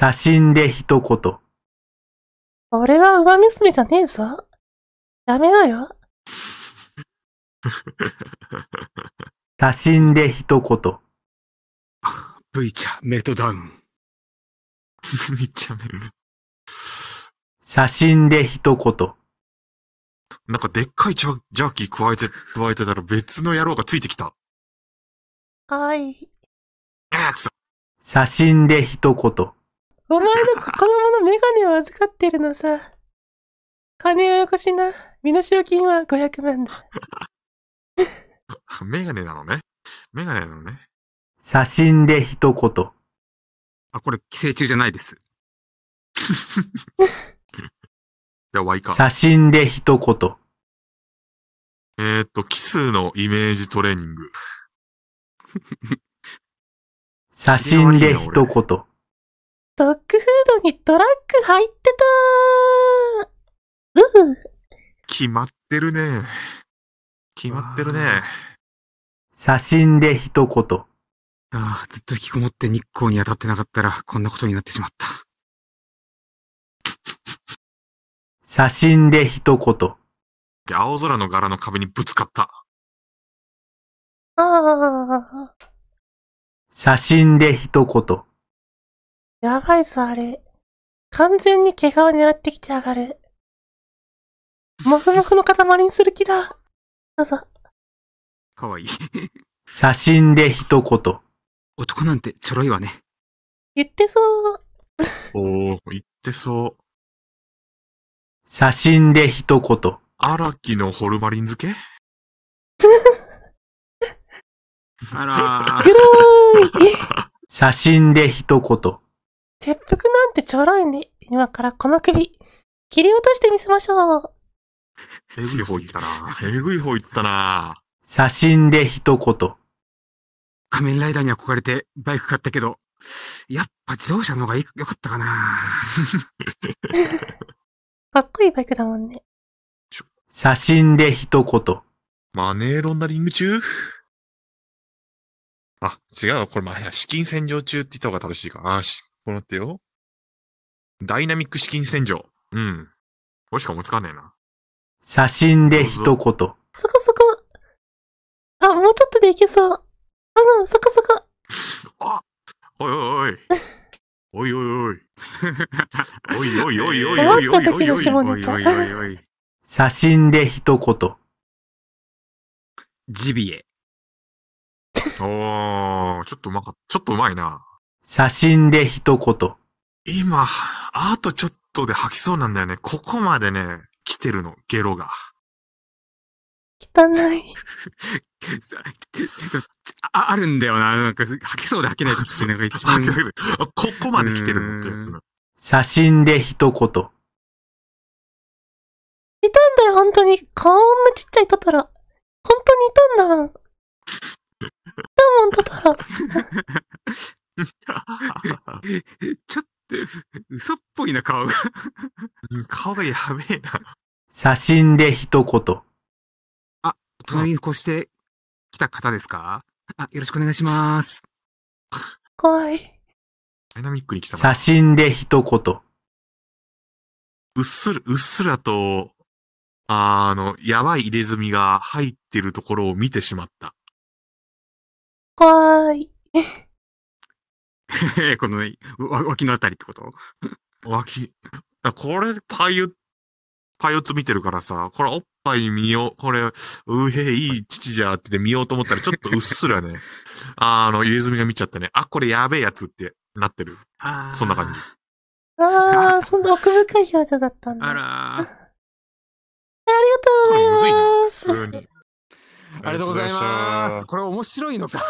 写真で一言。俺は馬娘じゃねえぞ。やめろよ。写真で一言。V ちゃん、メトダウン。V ちゃん、メル写真で一言。なんかでっかいジャジャーキー加えて、加えてたら別の野郎がついてきた。はい。写真で一言。前の子供のメガネを預かってるのさ。金をよこしな。身代金は500万だ。メガネなのね。メガネなのね。写真で一言。あ、これ、寄生虫じゃないです。じゃあ、イカ。写真で一言。えー、っと、奇数のイメージトレーニング。写真で一言。ドッグフードにトラック入ってたうう。決まってるね。決まってるね。写真で一言。ああ、ずっと引きこもって日光に当たってなかったら、こんなことになってしまった。写真で一言。青空の柄の壁にぶつかった。ああ。写真で一言。やばいぞ、あれ。完全に怪我を狙ってきてやがる。もふもふの塊にする気だ。どうぞ。かわいい。写真で一言。男なんてちょろいわね。言ってそう。おー、言ってそう。写真で一言。荒木のホルマリン漬け あらー。黒い。写真で一言。切腹なんてちょろいね。今からこの首、切り落としてみせましょう。えぐい方言ったな。えぐい方言ったな。写真で一言。仮面ライダーに憧れてバイク買ったけど、やっぱ自動車の方が良かったかな。かっこいいバイクだもんね。写真で一言。マネーロンダリング中あ、違うこれ、まあ、資金洗浄中って言った方が正しいかな。このってよ。ダイナミック資金洗浄。うん。これしか思いつかねえな。写真で一言。そこそこ。あ、もうちょっとでいけそう。あの、そこそこ。あおいおいおい。おいおいおい。おいおいおいおいおいおいおいおいおいおいおい。写真で一言。ジビエ。おー、ちょっとうまかった。ちょっとうまいな。写真で一言。今、あとちょっとで吐きそうなんだよね。ここまでね、来てるの、ゲロが。汚い。ああるんだよな。なんか吐きそうで吐けないきってなんか一番。ここまで来てるのって。写真で一言。いたんだよ、本当に。顔なちっちゃいトトロ。本当にいたんだもん。いたもん、トトロ。ちょっと、嘘っぽいな、顔が。顔がやべえな。写真で一言。あ、隣に越してきた方ですかあ、よろしくお願いします。怖い。ダイナミックに来た写真で一言。うっすら、うっすらと、あの、やばい入れ墨が入ってるところを見てしまった。怖い。この、脇のあたりってこと脇。これ、パイユ、パイオツ見てるからさ、これおっぱい見よう。これ、うへいい父じゃってで見ようと思ったら、ちょっとうっすらね、あの、入れ墨が見ちゃったね。あ、これやべえやつってなってる。そんな感じ。ああ、そんな奥深い表情だったんだ。あらー。ありがとうございます。ありがとうございます。これ面白いのか。